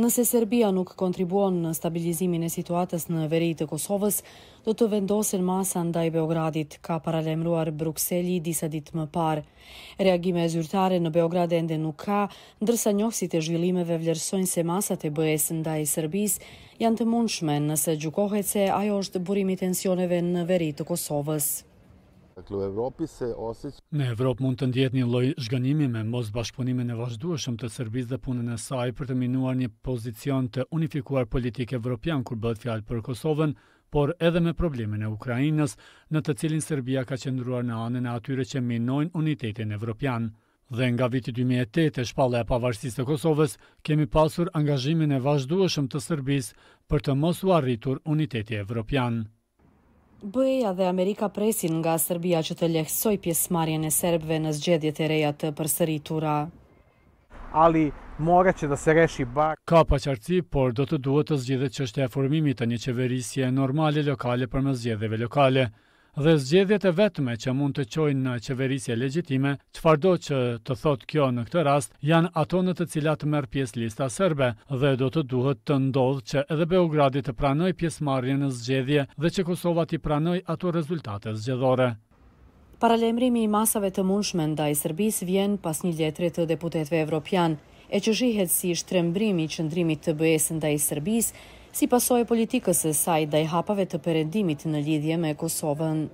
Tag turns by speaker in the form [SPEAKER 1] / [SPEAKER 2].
[SPEAKER 1] Nëse Serbia nuk kontribuon në stabilizimin e situatës në veri të Kosovës, do të vendosin masa ndaj Beogradit, ka paralemruar Brukseli disa dit më parë. Reagime e zyrtare në Beograd ende nuk ka, ndërsa njohësit e zhvillimeve vlerësojnë se masat e bëhes ndaj Serbis janë të mundshme nëse gjukohet se ajo është burimi tensioneve në veri të Kosovës.
[SPEAKER 2] Në Evropë mund të ndjetë një loj zhganimi me mos bashkëpunimin e vazhdueshëm të Serbisë dhe punën e saj për të minuar një pozicion të unifikuar politikë evropian kur bëhet fjalë për Kosovën, por edhe me problemin e Ukrainës, në të cilin Serbia ka qëndruar në anën e atyre që minojnë unitetin evropian. Dhe nga viti 2008 e shpalla e pavarësisë të Kosovës, kemi pasur angazhimin e vazhdueshëm të Serbisë për të mos u arritur uniteti evropian.
[SPEAKER 1] Bëja dhe Amerika presin nga Serbia që të lehësoj pjesëmarrjen e serbëve në zgjedhjet e reja të përsëritura. Ali mora që të se reshi bak.
[SPEAKER 2] Ka pa qartësi, por do të duhet të zgjidhe që është e formimit të një qeverisje normale lokale për më zgjedeve lokale dhe zgjedhjet e vetme që mund të qojnë në qeverisje legjitime, çfarëdo që të thotë kjo në këtë rast, janë ato në të cilat merr pjesë lista serbe dhe do të duhet të ndodhë që edhe Beogradi të pranojë pjesëmarrjen në zgjedhje dhe që Kosova të pranojë ato rezultate zgjedhore.
[SPEAKER 1] Paralajmërimi i masave të mundshme ndaj Serbisë vjen pas një letre të deputetëve evropian e që zhihet si shtrembrimi i qëndrimit të BE-s ndaj Serbisë si pasoj politikës e saj dhe i hapave të përendimit në lidhje me Kosovën.